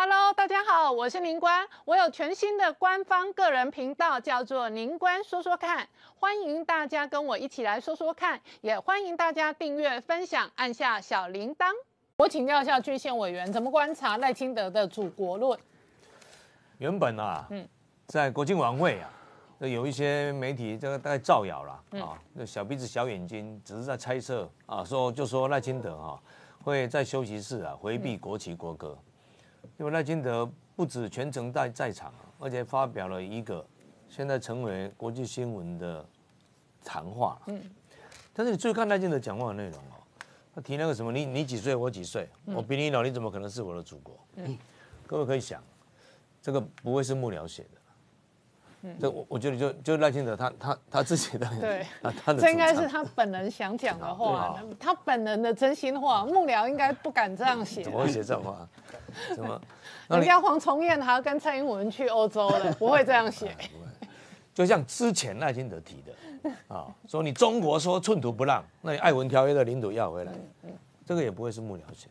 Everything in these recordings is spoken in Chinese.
Hello，大家好，我是林官，我有全新的官方个人频道，叫做林官说说看，欢迎大家跟我一起来说说看，也欢迎大家订阅、分享，按下小铃铛。我请教一下郡县委员，怎么观察赖清德的祖国论？原本啊，嗯，在国庆晚会啊，有一些媒体这个大概造谣了啊，那小鼻子小眼睛，只是在猜测啊，说就说赖清德啊会在休息室啊回避国旗国歌。因为赖清德不止全程在在场，而且发表了一个现在成为国际新闻的谈话嗯，但是你注意看赖清德讲话的内容哦，他提那个什么，你你几岁，我几岁，我比你老，你怎么可能是我的祖国？嗯，各位可以想，这个不会是幕僚写的。这我我觉得，就就赖清德他他他自己的，对，他的这应该是他本人想讲的话，他本人的真心话，幕僚应该不敢这样写。怎么会写这话？怎么？人家黄崇彦还要跟蔡英文去欧洲了，不会这样写。不会，就像之前赖清德提的啊，说你中国说寸土不让，那你《爱文条约》的领土要回来，这个也不会是幕僚写。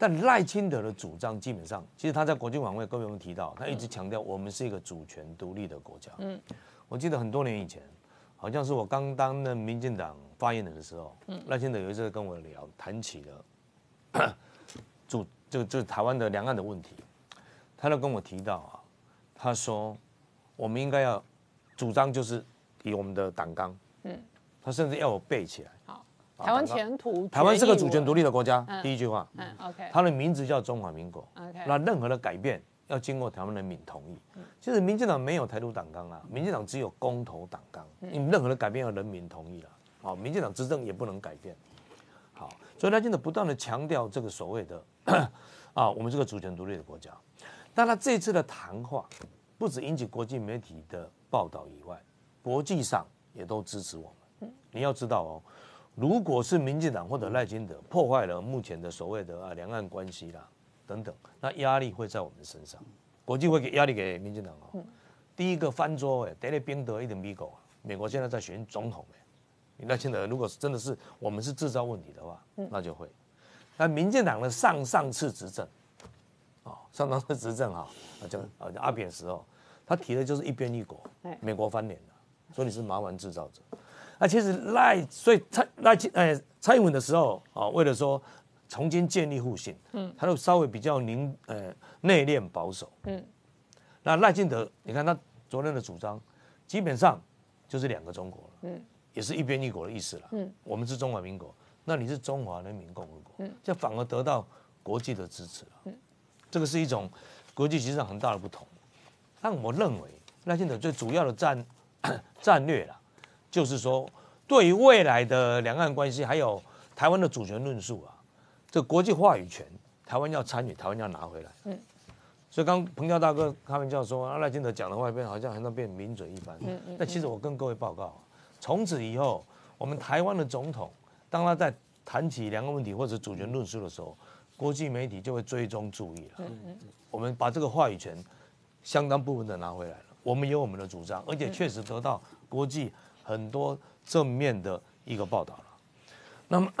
但赖清德的主张基本上，其实他在国际晚会跟我们提到，他一直强调我们是一个主权独立的国家。嗯，我记得很多年以前，好像是我刚当那民进党发言人的时候，赖清德有一次跟我聊，谈起了主就就台湾的两岸的问题，他都跟我提到啊，他说我们应该要主张，就是以我们的党纲。嗯，他甚至要我背起来。好。台湾前途，台湾是个主权独立的国家。第一句话，嗯，OK，它的名字叫中华民国。OK，那任何的改变要经过台湾人民同意。其实民进党没有台独党纲啊，民进党只有公投党纲。嗯，任何的改变要人民同意了。好，民进党执政也不能改变。好，所以他现在不断的强调这个所谓的啊，我们这个主权独立的国家。但他这次的谈话，不止引起国际媒体的报道以外，国际上也都支持我们。你要知道哦。如果是民进党或者赖清德破坏了目前的所谓的啊两岸关系啦，等等，那压力会在我们身上，国际会给压力给民进党啊。第一个翻桌哎，得了兵得一点逼狗。美国现在在选总统哎，赖清德如果是真的是我们是制造问题的话，那就会。那民进党的上上次执政，哦，上上次执政哈，那叫啊阿扁时候，他提的就是一边一国，美国翻脸了，说你是麻烦制造者。那其实赖，所以蔡赖呃蔡英文的时候啊，为了说重新建立互信，嗯，他都稍微比较凝呃内敛保守，嗯。那赖清德，你看他昨天的主张，基本上就是两个中国了，嗯，也是一边一国的意思了，嗯。我们是中华民国，那你是中华人民共和国，嗯，这反而得到国际的支持了，嗯。这个是一种国际势上很大的不同，但我认为赖清德最主要的战战略了。就是说，对于未来的两岸关系，还有台湾的主权论述啊，这国际话语权，台湾要参与，台湾要拿回来。嗯。所以刚彭教大哥开玩笑说，阿赖金德讲的话，那边好像还那变名嘴一般。嗯嗯。但其实我跟各位报告，从此以后，我们台湾的总统，当他在谈起两岸问题或者主权论述的时候，国际媒体就会追踪注意了。嗯嗯。我们把这个话语权，相当部分的拿回来了。我们有我们的主张，而且确实得到国际。很多正面的一个报道了，那么，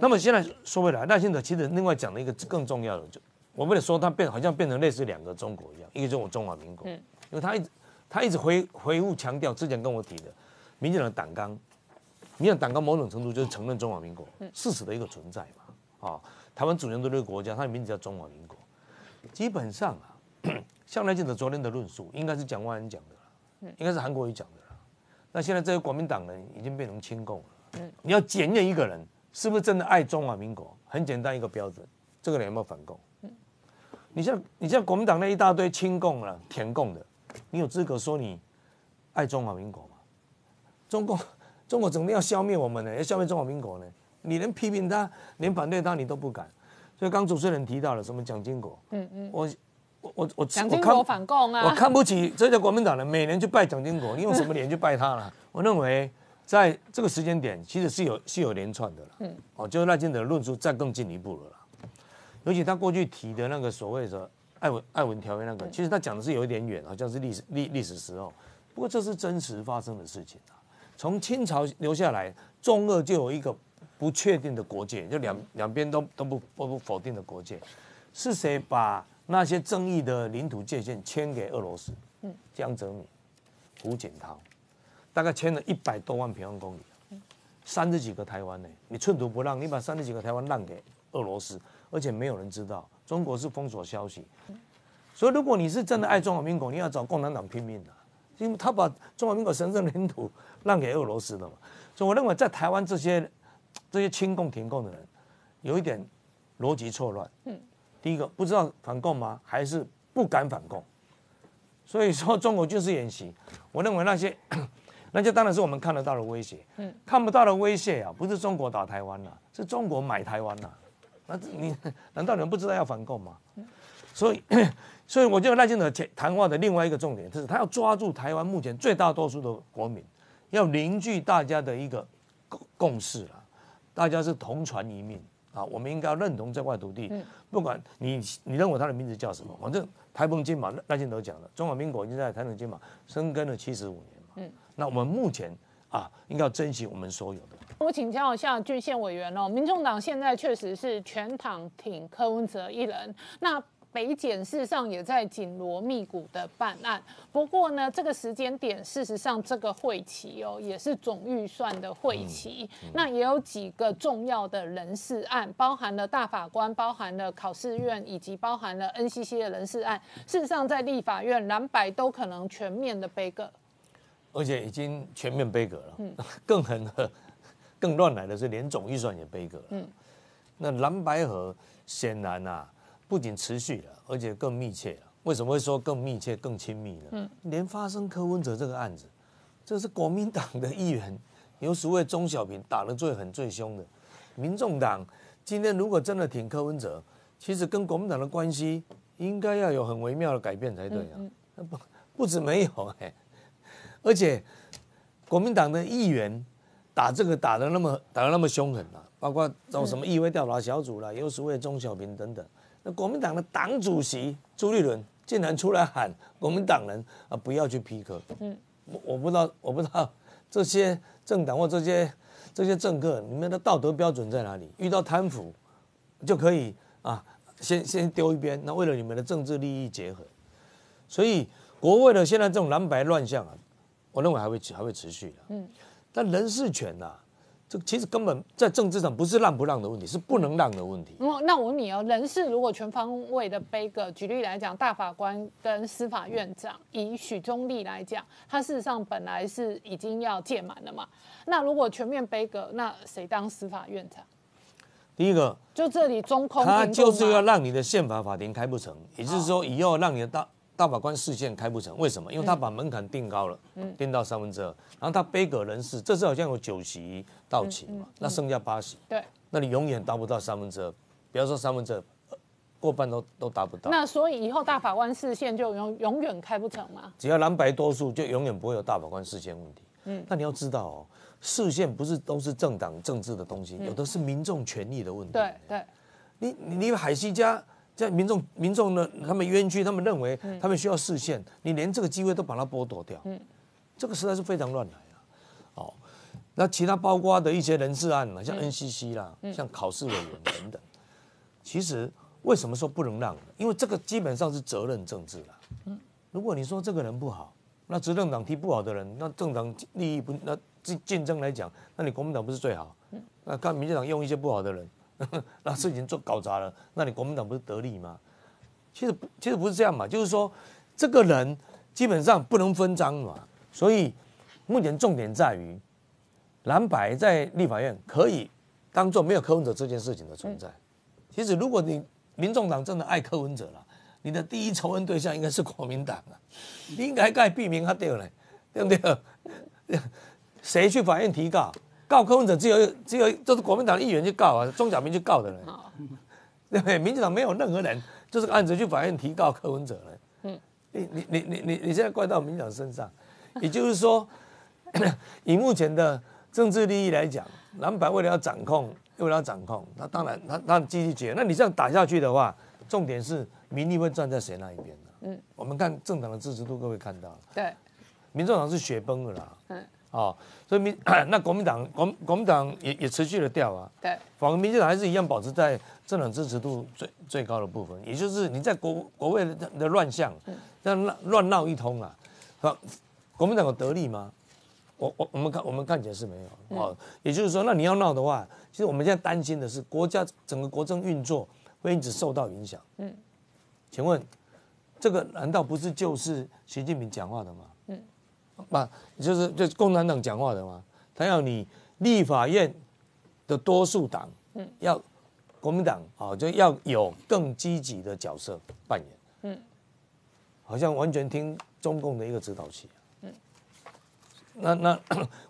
那么现在说回来，赖清德其实另外讲了一个更重要的，就我为了说他变好像变成类似两个中国一样，一个中国中华民国，因为他一直他一直回回复强调之前跟我提的，民进党的党纲，民进党纲某种程度就是承认中华民国事实的一个存在嘛，啊，台湾主权独立国家，它的名字叫中华民国，基本上啊，像赖清德昨天的论述，应该是蒋万安讲的，应该是韩国瑜讲的。那现在这些国民党人已经变成亲共了。嗯，你要检验一个人是不是真的爱中华民国，很简单一个标准，这个人有没有反共？嗯，你像你像国民党那一大堆亲共了、田共的，你有资格说你爱中华民国吗？中共、中国整天要消灭我们呢，要消灭中华民国呢，你连批评他、连反对他你都不敢。所以刚主持人提到了什么蒋经国，嗯嗯，我。我我我共啊，我看不起这些国民党人，每年去拜蒋经国，用什么脸去拜他呢？我认为在这个时间点，其实是有是有连串的了。嗯，哦，就是赖清德论述再更进一步了啦。尤其他过去提的那个所谓的《爱文爱文条约》那个，其实他讲的是有点远，好像是历史历历史时候。不过这是真实发生的事情啊。从清朝留下来中俄就有一个不确定的国界，就两两边都都不不否定的国界，是谁把？那些争议的领土界限签给俄罗斯，江泽民、胡锦涛，大概签了一百多万平方公里，三十几个台湾呢，你寸土不让，你把三十几个台湾让给俄罗斯，而且没有人知道，中国是封锁消息。所以如果你是真的爱中华民国，你要找共产党拼命的，因为他把中华民国神圣领土让给俄罗斯了嘛。所以我认为在台湾这些这些亲共、停共的人，有一点逻辑错乱。第一个不知道反共吗？还是不敢反共？所以说中国军事演习。我认为那些 那些当然是我们看得到的威胁，嗯，看不到的威胁啊，不是中国打台湾了，是中国买台湾了。那你 难道你们不知道要反共吗？所以 所以我觉得赖清德谈话的另外一个重点，就是他要抓住台湾目前最大多数的国民，要凝聚大家的一个共共识了，大家是同船一命。啊，我们应该要认同这块土地，不管你你认为它的名字叫什么，反正台澎金马那些德讲了，中华民国已经在台澎金马生根了七十五年嘛。嗯，那我们目前啊，应该要珍惜我们所有的。我请教一下郡县委员哦，民众党现在确实是全党挺柯文哲一人，那。北检事实上也在紧锣密鼓的办案，不过呢，这个时间点事实上这个会期哦，也是总预算的会期，那也有几个重要的人事案，包含了大法官，包含了考试院，以及包含了 NCC 的人事案。事实上，在立法院蓝白都可能全面的背阁，而且已经全面背阁了。嗯，更狠的、更乱来的是，连总预算也背阁了。嗯，那蓝白和显然啊。不仅持续了，而且更密切了。为什么会说更密切、更亲密呢？嗯，连发生柯文哲这个案子，这是国民党的议员，有所位钟小平打的最狠、最凶的。民众党今天如果真的挺柯文哲，其实跟国民党的关系应该要有很微妙的改变才对啊。不，不止没有，而且国民党的议员打这个打的那么打的那么凶狠啊，包括找什么议会调查小组啦，有所位钟小平等等。国民党的党主席朱立伦竟然出来喊国民党人啊，不要去批核。嗯，我我不知道，我不知道这些政党或这些这些政客你们的道德标准在哪里？遇到贪腐就可以啊，先先丢一边。那为了你们的政治利益结合，所以国外的现在这种蓝白乱象啊，我认为还会还会持续的。嗯，但人事权啊。这其实根本在政治上不是让不让的问题，是不能让的问题。哦，那我问你哦，人事如果全方位的背格，举例来讲，大法官跟司法院长以许宗力来讲，他事实上本来是已经要届满了嘛。那如果全面背格，那谁当司法院长？第一个就这里中空，他就是要让你的宪法法庭开不成，也就是说以后让你的大大法官视线开不成为什么？因为他把门槛定高了，定到三分之二。然后他悲歌人士，这次好像有九席到齐嘛，那剩下八十，对，那你永远达不到三分之二。比方说三分之二过半都都达不到。那所以以后大法官视线就永永远开不成吗？只要蓝白多数，就永远不会有大法官视线问题。嗯，那你要知道哦，视线不是都是政党政治的东西，有的是民众权利的问题。对对，你你海西家。在民众民众呢，他们冤屈，他们认为他们需要视线，你连这个机会都把它剥夺掉，这个实在是非常乱来啊！哦，那其他包括的一些人事案嘛，像 NCC 啦，像考试委员等等，其实为什么说不能让？因为这个基本上是责任政治了。如果你说这个人不好，那执政党提不好的人，那政党利益不那竞竞争来讲，那你国民党不是最好？那看民进党用一些不好的人。那事情做搞砸了，那你国民党不是得利吗？其实其实不是这样嘛，就是说，这个人基本上不能分赃嘛。所以目前重点在于蓝白在立法院可以当做没有柯文哲这件事情的存在。其实如果你民众党真的爱柯文哲了，你的第一仇恨对象应该是国民党啊，你应该该避免他掉了，对不对？谁去法院提告？告柯文哲只有只有这是国民党议员去告啊，中选民去告的不 对？民主党没有任何人，就是案子去法院提告柯文哲了。嗯，你你你你你你现在怪到民党身上，也就是说，以目前的政治利益来讲，蓝白为了要掌控，为了要掌控，那当然，他他积极解。那你这样打下去的话，重点是民意会站在谁那一边呢？嗯，我们看政党的支持度，各位看到了。对，民主党是雪崩了啦。嗯。哦，所以民 那国民党，国国民党也也持续的掉啊。对。反而民进党还是一样保持在政党支持度最最高的部分，也就是你在国国会的乱象，这乱乱闹一通啊。国国民党有得利吗？我我我们看我们看起来是没有。哦，也就是说，那你要闹的话，其实我们现在担心的是国家整个国政运作会因此受到影响。嗯。请问，这个难道不是就是习近平讲话的吗？嘛，就是共产党讲话的嘛，他要你立法院的多数党，要国民党啊，就要有更积极的角色扮演。嗯，好像完全听中共的一个指导器。嗯。那那，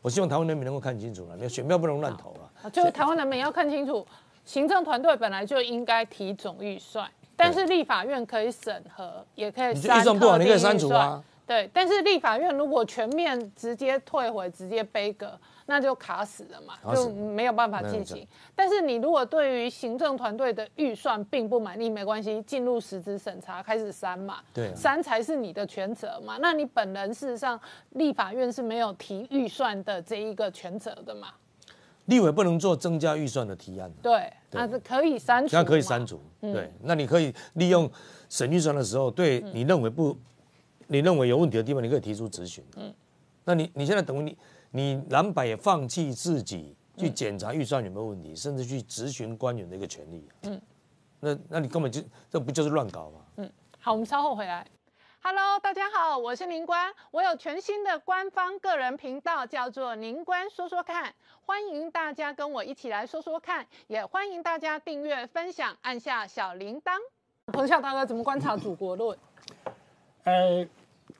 我希望台湾人民能够看清楚了，选票不能乱投了。就台湾人民要看清楚，行政团队本来就应该提总预算，但是立法院可以审核，也可以。你预算不好，你可以删除啊。对，但是立法院如果全面直接退回、直接背格，那就卡死了嘛，就没有办法进行。但是你如果对于行政团队的预算并不满意，没关系，进入实质审查开始删嘛，对，删才是你的权责嘛。那你本人事实上，立法院是没有提预算的这一个权责的嘛。立委不能做增加预算的提案，对，那是可以删，那可以删除，对，那你可以利用审预算的时候，对你认为不。你认为有问题的地方，你可以提出质询。嗯，那你你现在等于你你蓝白也放弃自己去检查预算有没有问题，甚至去质询官员的一个权利。嗯，那那你根本就这不就是乱搞吗？嗯，好，我们稍后回来。Hello，大家好，我是林官，我有全新的官方个人频道，叫做林官说说看，欢迎大家跟我一起来说说看，也欢迎大家订阅、分享，按下小铃铛。彭笑大哥怎么观察祖国论？呃，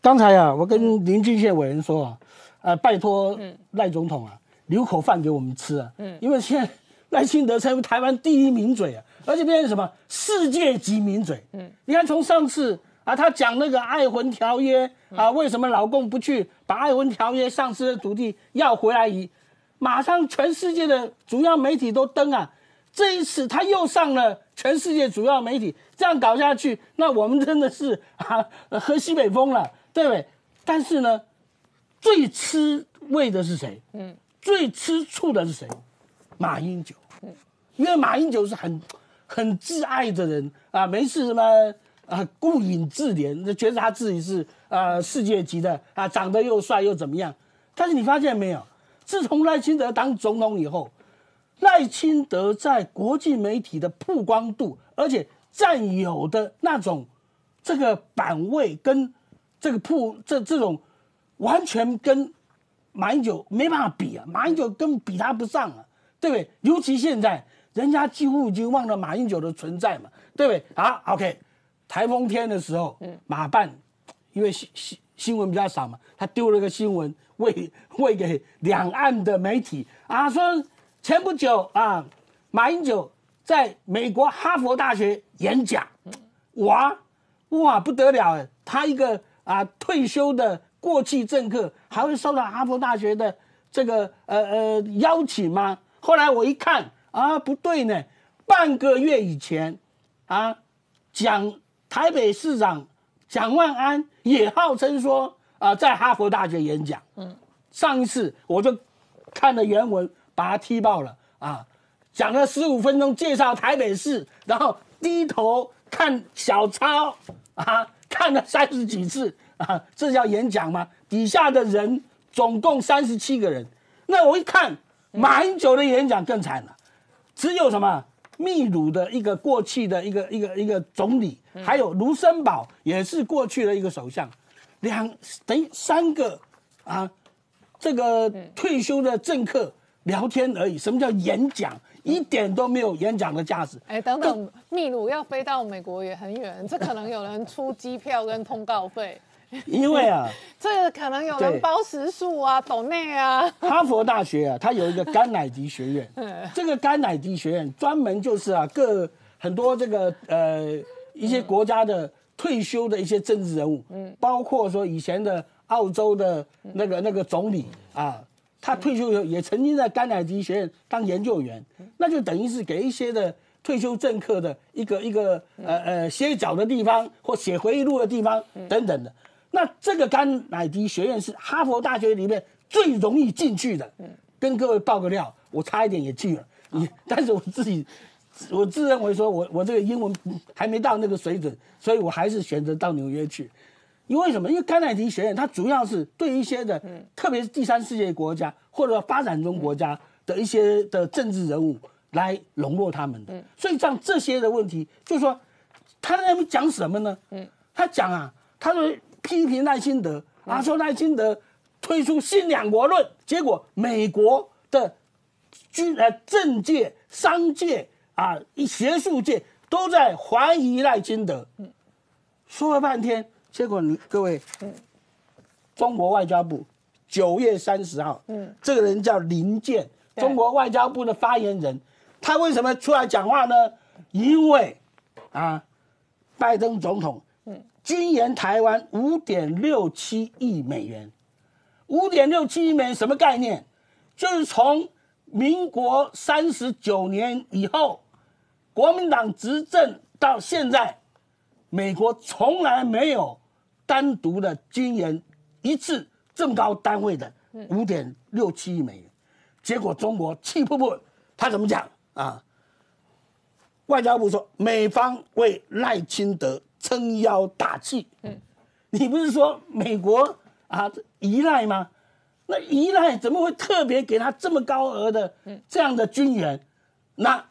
刚才啊，我跟林俊宪委员说啊，呃，拜托赖总统啊，留口饭给我们吃啊，嗯，因为现在赖清德成为台湾第一名嘴啊，而且变成什么世界级名嘴，嗯，你看从上次啊，他讲那个《爱魂条约》啊，为什么老公不去把《爱魂条约》丧失的土地要回来？一，马上全世界的主要媒体都登啊，这一次他又上了全世界主要媒体。这样搞下去，那我们真的是 啊喝西北风了，对不对？但是呢，最吃味的是谁？嗯，最吃醋的是谁？马英九。嗯，因为马英九是很很自爱的人啊，没事什么啊，顾影自怜，觉得他自己是啊世界级的啊，长得又帅又怎么样。但是你发现没有？自从赖清德当总统以后，赖清德在国际媒体的曝光度，而且占有的那种，这个版位跟这个铺这这种，完全跟马英九没办法比啊，马英九根本比他不上啊，对不对？尤其现在，人家几乎已经忘了马英九的存在嘛，对不对？啊，OK，台风天的时候，马办因为新新新闻比较少嘛，他丢了个新闻，喂喂给两岸的媒体啊，说前不久啊，马英九。在美国哈佛大学演讲，哇，哇不得了！他一个啊退休的过气政客，还会受到哈佛大学的这个呃呃邀请吗？后来我一看啊，不对呢，半个月以前，啊，蒋台北市长蒋万安也号称说啊在哈佛大学演讲，嗯，上一次我就看了原文，把他踢爆了啊。讲了十五分钟介绍台北市，然后低头看小抄，啊，看了三十几次，啊，这叫演讲吗？底下的人总共三十七个人，那我一看，马英九的演讲更惨了，只有什么秘鲁的一个过去的一个一个一个总理，还有卢森堡也是过去的一个首相，两等于三个啊，这个退休的政客聊天而已，什么叫演讲？一点都没有演讲的价值。哎，等等，秘鲁要飞到美国也很远，这可能有人出机票跟通告费。因为啊，这可能有人包食宿啊，岛内啊。哈佛大学啊，它有一个甘乃迪学院。这个甘乃迪学院专门就是啊，各很多这个呃一些国家的退休的一些政治人物，嗯，包括说以前的澳洲的那个那个总理啊。他退休以后也曾经在甘乃迪学院当研究员，那就等于是给一些的退休政客的一个一个呃呃歇脚的地方或写回忆录的地方等等的。那这个甘乃迪学院是哈佛大学里面最容易进去的。跟各位爆个料，我差一点也去了，你 但是我自己我自认为说我我这个英文还没到那个水准，所以我还是选择到纽约去。因为什么？因为甘乃迪学院它主要是对一些的，特别是第三世界国家或者说发展中国家的一些的政治人物来笼络他们的。所以像这些的问题，就说他在那边讲什么呢？嗯，他讲啊，他说批评赖清德，啊说赖清德推出新两国论，结果美国的居呃政界、商界啊、学术界都在怀疑赖清德。说了半天。结果，你各位，中国外交部九月三十号，嗯，这个人叫林健，中国外交部的发言人，他为什么出来讲话呢？因为，啊，拜登总统，嗯，军援台湾五点六七亿美元，五点六七亿美元什么概念？就是从民国三十九年以后，国民党执政到现在，美国从来没有。单独的军人一次这么高单位的五点六七亿美元，结果中国气不不，他怎么讲啊？外交部说，美方为赖清德撑腰打气。嗯，你不是说美国啊依赖吗？那依赖怎么会特别给他这么高额的这样的军援？那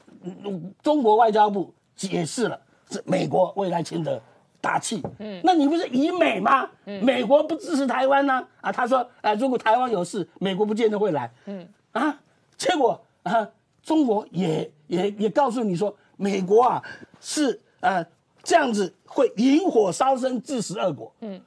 中国外交部解释了，是美国为赖清德。大气，嗯，那你不是以美吗？美国不支持台湾呢，啊，他说，啊，如果台湾有事，美国不见得会来，嗯，啊，结果啊，中国也也也告诉你说，美国啊是呃这样子会引火烧身，自食恶果，嗯，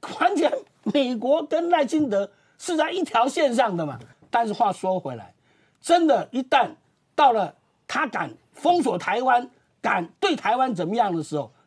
关键美国跟赖清德是在一条线上的嘛，但是话说回来，真的，一旦到了他敢封锁台湾，敢对台湾怎么样的时候。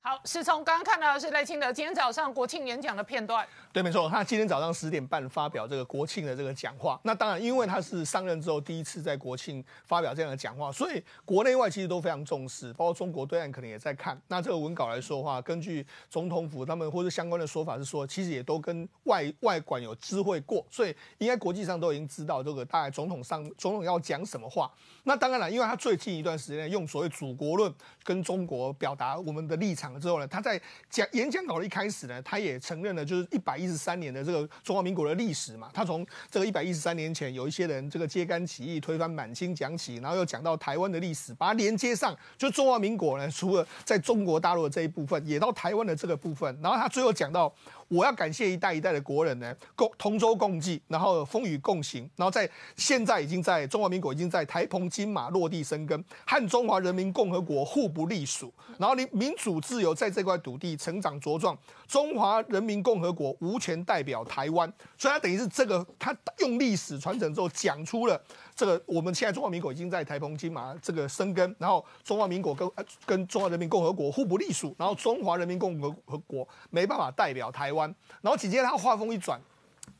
好，是从刚刚看到的是赖清德今天早上国庆演讲的片段。对，没错，他今天早上十点半发表这个国庆的这个讲话。那当然，因为他是上任之后第一次在国庆发表这样的讲话，所以国内外其实都非常重视，包括中国对岸可能也在看。那这个文稿来说话，根据总统府他们或者相关的说法是说，其实也都跟外外管有知会过，所以应该国际上都已经知道这个大概总统上总统要讲什么话。那当然了，因为他最近一段时间用所谓“祖国论”跟中国表达我们的立场之后呢，他在讲演讲稿的一开始呢，他也承认了，就是一百一十三年的这个中华民国的历史嘛。他从这个一百一十三年前有一些人这个揭竿起义推翻满清讲起，然后又讲到台湾的历史，把它连接上，就中华民国呢，除了在中国大陆的这一部分，也到台湾的这个部分，然后他最后讲到。我要感谢一代一代的国人呢，共同舟共济，然后风雨共行，然后在现在已经在中华民国已经在台澎金马落地生根，和中华人民共和国互不隶属，然后民民主自由在这块土地成长茁壮，中华人民共和国无权代表台湾，所以他等于是这个他用历史传承之后讲出了。这个我们现在中华民国已经在台澎金马这个生根，然后中华民国跟呃跟中华人民共和国互不隶属，然后中华人民共和和国没办法代表台湾，然后紧接着他话锋一转。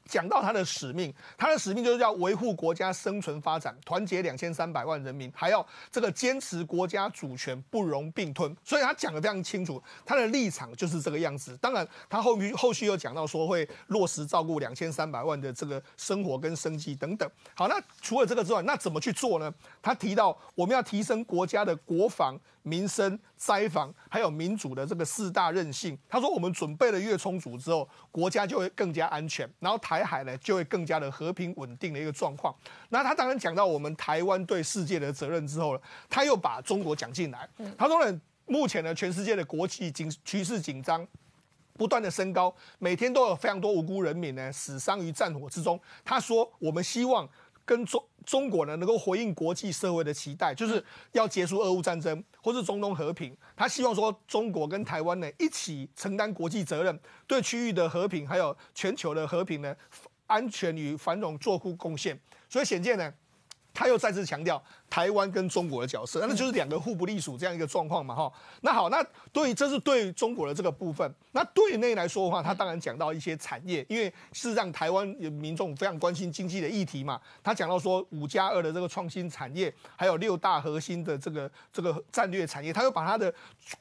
讲到他的使命，他的使命就是要维护国家生存发展，团结两千三百万人民，还要这个坚持国家主权，不容并吞。所以他讲的非常清楚，他的立场就是这个样子。当然，他后面后续又讲到说会落实照顾两千三百万的这个生活跟生计等等。好，那除了这个之外，那怎么去做呢？他提到我们要提升国家的国防。民生、灾防，还有民主的这个四大韧性。他说，我们准备的越充足之后，国家就会更加安全，然后台海呢就会更加的和平稳定的一个状况。那他当然讲到我们台湾对世界的责任之后呢，他又把中国讲进来。他说呢，目前呢，全世界的国际紧局势紧张，不断的升高，每天都有非常多无辜人民呢死伤于战火之中。他说，我们希望。跟中中国呢，能够回应国际社会的期待，就是要结束俄乌战争，或是中东和平。他希望说，中国跟台湾呢，一起承担国际责任，对区域的和平，还有全球的和平呢，安全与繁荣做出贡献。所以显见呢，他又再次强调。台湾跟中国的角色，那就是两个互不隶属这样一个状况嘛，哈。那好，那对于这是对中国的这个部分，那对内来说的话，他当然讲到一些产业，因为是让台湾民众非常关心经济的议题嘛。他讲到说五加二的这个创新产业，还有六大核心的这个这个战略产业，他又把他的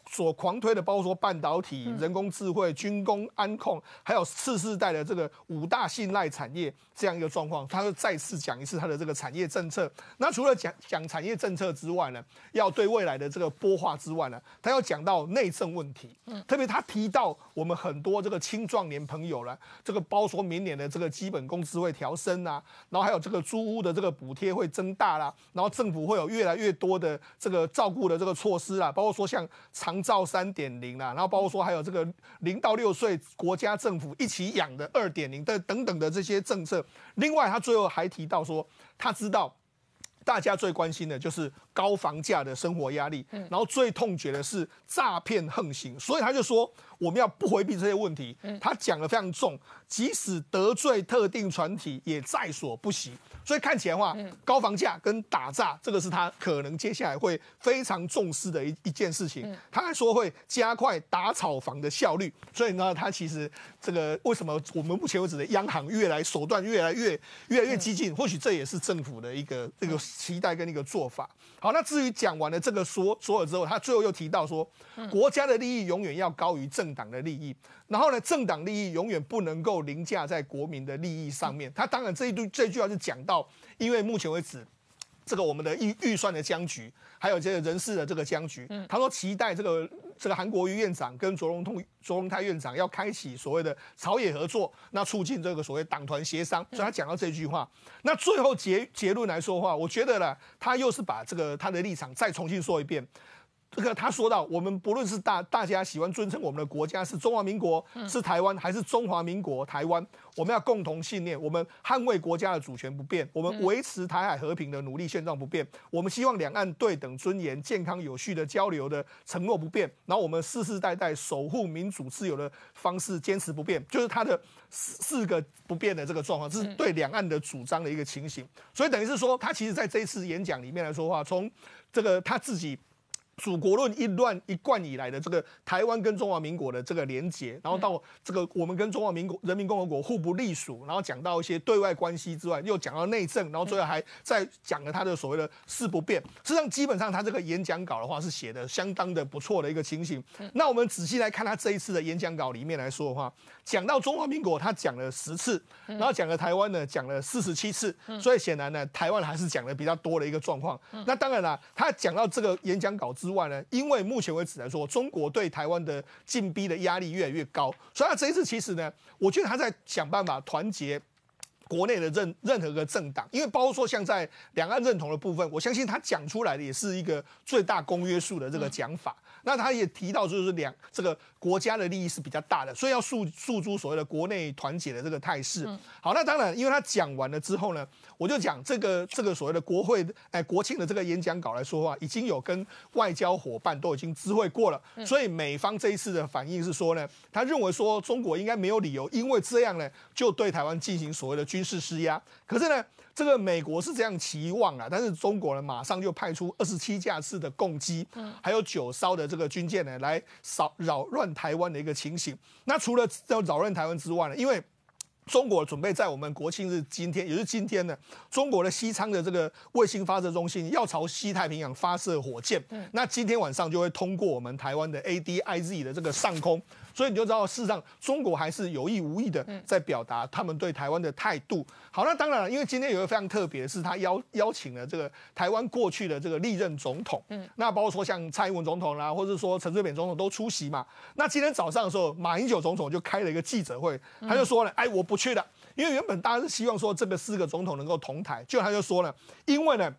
所狂推的，包括说半导体、人工智慧、军工、安控，还有次世代的这个五大信赖产业这样一个状况，他又再次讲一次他的这个产业政策。那除了讲讲。讲产业政策之外呢，要对未来的这个拨划之外呢，他要讲到内政问题。嗯，特别他提到我们很多这个青壮年朋友呢，这个包括明年的这个基本工资会调升啊，然后还有这个租屋的这个补贴会增大啦，然后政府会有越来越多的这个照顾的这个措施啊，包括说像长照三点零啦，然后包括说还有这个零到六岁国家政府一起养的二点零的等等的这些政策。另外，他最后还提到说，他知道。大家最关心的就是高房价的生活压力，然后最痛觉的是诈骗横行，所以他就说。我们要不回避这些问题，他讲的非常重，即使得罪特定团体也在所不惜。所以看起来的话，高房价跟打诈，这个是他可能接下来会非常重视的一一件事情。他还说会加快打炒房的效率。所以呢，他其实这个为什么我们目前为止的央行越来手段越来越越来越激进？或许这也是政府的一个这个期待跟一个做法。好，那至于讲完了这个说说了之后，他最后又提到说，国家的利益永远要高于政。政党的利益，然后呢？政党利益永远不能够凌驾在国民的利益上面。他当然这一句最句话是讲到，因为目前为止，这个我们的预预算的僵局，还有这人事的这个僵局。他说期待这个这个韩国瑜院长跟卓龙通卓龙泰院长要开启所谓的朝野合作，那促进这个所谓党团协商。所以他讲到这句话，那最后结结论来说话，我觉得呢，他又是把这个他的立场再重新说一遍。这个他说到，我们不论是大大家喜欢尊称我们的国家是中华民国，是台湾，还是中华民国台湾，我们要共同信念，我们捍卫国家的主权不变，我们维持台海和平的努力现状不变，我们希望两岸对等尊严、健康有序的交流的承诺不变，然后我们世世代代守护民主自由的方式坚持不变，就是他的四四个不变的这个状况，这是对两岸的主张的一个情形。所以等于是说，他其实在这一次演讲里面来说话，从这个他自己。祖国论一乱一贯以来的这个台湾跟中华民国的这个连结，然后到这个我们跟中华民国人民共和国互不隶属，然后讲到一些对外关系之外，又讲到内政，然后最后还在讲了他的所谓的四不变。实际上，基本上他这个演讲稿的话是写的相当的不错的一个情形。那我们仔细来看他这一次的演讲稿里面来说的话，讲到中华民国他讲了十次，然后讲了台湾呢讲了四十七次，所以显然呢台湾还是讲的比较多的一个状况。那当然了，他讲到这个演讲稿之。之外呢，因为目前为止来说，中国对台湾的禁逼的压力越来越高，所以这一次其实呢，我觉得他在想办法团结。国内的任任何个政党，因为包括说像在两岸认同的部分，我相信他讲出来的也是一个最大公约数的这个讲法。那他也提到，就是两这个国家的利益是比较大的，所以要诉诉诸所谓的国内团结的这个态势。好，那当然，因为他讲完了之后呢，我就讲这个这个所谓的国会哎国庆的这个演讲稿来说话，已经有跟外交伙伴都已经知会过了，所以美方这一次的反应是说呢，他认为说中国应该没有理由，因为这样呢就对台湾进行所谓的。军事施压，可是呢，这个美国是这样期望啊，但是中国呢马上就派出二十七架次的攻击，还有九艘的这个军舰呢，来扰扰乱台湾的一个情形。那除了要扰乱台湾之外呢，因为中国准备在我们国庆日今天，也是今天呢，中国的西昌的这个卫星发射中心要朝西太平洋发射火箭，那今天晚上就会通过我们台湾的 ADIZ 的这个上空。所以你就知道，事实上中国还是有意无意的在表达他们对台湾的态度。好，那当然了，因为今天有个非常特别，是他邀邀请了这个台湾过去的这个历任总统，嗯，那包括说像蔡英文总统啦，或者说陈水扁总统都出席嘛。那今天早上的时候，马英九总统就开了一个记者会，他就说了：“哎，我不去了，因为原本大家是希望说这个四个总统能够同台，就果他就说了，因为呢。”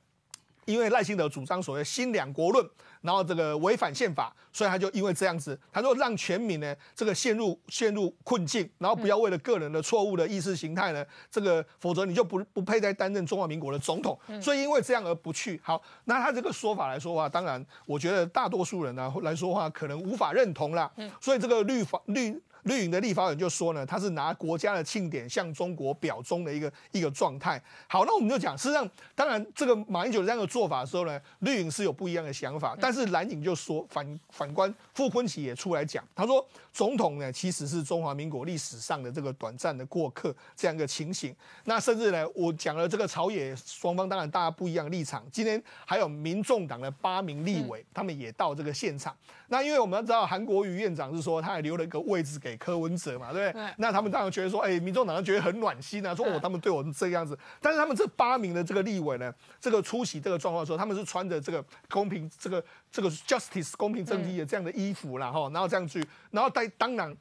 因为赖清德主张所谓新两国论，然后这个违反宪法，所以他就因为这样子，他说让全民呢这个陷入陷入困境，然后不要为了个人的错误的意识形态呢这个，否则你就不不配再担任中华民国的总统，所以因为这样而不去。好，那他这个说法来说话，当然我觉得大多数人呢来说话可能无法认同啦，所以这个律法律。绿营的立法员就说呢，他是拿国家的庆典向中国表忠的一个一个状态。好，那我们就讲，事实上，当然这个马英九这样的做法的时候呢，绿营是有不一样的想法。但是蓝营就说，反反观傅昆奇也出来讲，他说总统呢其实是中华民国历史上的这个短暂的过客，这样一个情形。那甚至呢，我讲了这个朝野双方当然大家不一样的立场。今天还有民众党的八名立委，他们也到这个现场。那因为我们知道韩国瑜院长是说，他还留了一个位置给。柯文哲嘛，对不对？那他们当然觉得说，哎，民众党人觉得很暖心啊，说哦，他们对我这样子。但是他们这八名的这个立委呢，这个出席这个状况候，他们是穿着这个公平这个这个 justice 公平正义的这样的衣服啦，哈，然后这样去，然后代当然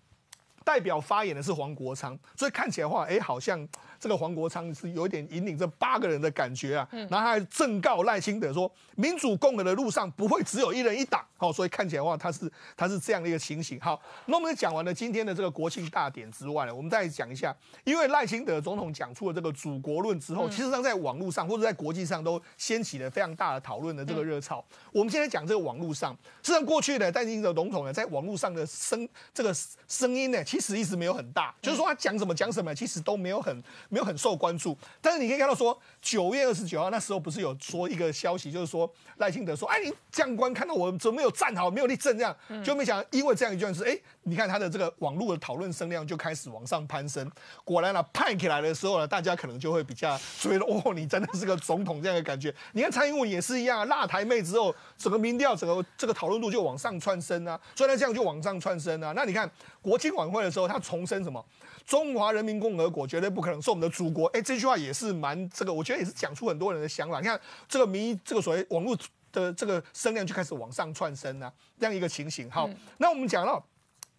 代表发言的是黄国昌，所以看起来话，哎，好像。这个黄国昌是有一点引领这八个人的感觉啊，然后还正告赖清德说，民主共和的路上不会只有一人一党，好，所以看起来话他是他是这样的一个情形。好，那我们讲完了今天的这个国庆大典之外呢，我们再讲一下，因为赖清德总统讲出了这个祖国论之后，其实上在网络上或者在国际上都掀起了非常大的讨论的这个热潮。我们现在讲这个网络上，事实上过去呢，赖清德总统呢在网络上的声这个声音呢，其实一直没有很大，就是说他讲什么讲什么，其实都没有很。没有很受关注，但是你可以看到说九月二十九号那时候不是有说一个消息，就是说赖清德说，哎，你将官看到我怎么没有站好，没有立正这样，就没想到因为这样一件是，哎，你看他的这个网络的讨论声量就开始往上攀升。果然了，派起来的时候呢，大家可能就会比较追了，哦，你真的是个总统这样的感觉。你看蔡英文也是一样，辣台妹之后，整个民调整个这个讨论度就往上窜升啊，所以呢，这样就往上窜升啊。那你看。国庆晚会的时候，他重申什么？中华人民共和国绝对不可能是我们的祖国。哎，这句话也是蛮这个，我觉得也是讲出很多人的想法。你看，这个民，这个所谓网络的这个声量就开始往上窜升呢，这样一个情形。好，那我们讲到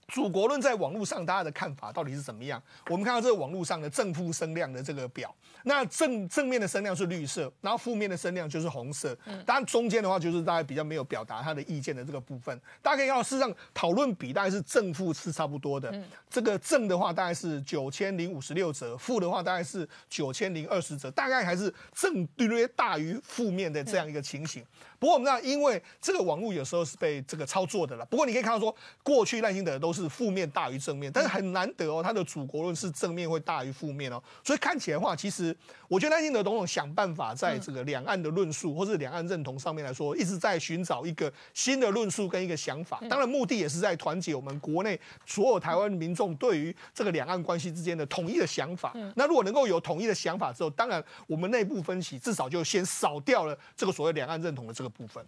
《祖国论》在网络上大家的看法到底是怎么样？我们看到这个网络上的正负声量的这个表。那正正面的声量是绿色，然后负面的声量就是红色。嗯，当然中间的话就是大家比较没有表达他的意见的这个部分。大家可以看，事实上讨论比大概是正负是差不多的。嗯，这个正的话大概是九千零五十六折，负的话大概是九千零二十折，大概还是正略大于负面的这样一个情形。不过我们知道，因为这个网络有时候是被这个操作的了。不过你可以看到说，过去赖清德都是负面大于正面，但是很难得哦，他的祖国论是正面会大于负面哦。所以看起来的话，其实我觉得赖清德总统想办法在这个两岸的论述或是两岸认同上面来说，一直在寻找一个新的论述跟一个想法。当然，目的也是在团结我们国内所有台湾民众对于这个两岸关系之间的统一的想法。那如果能够有统一的想法之后，当然我们内部分歧至少就先扫掉了这个所谓两岸认同的这个。部分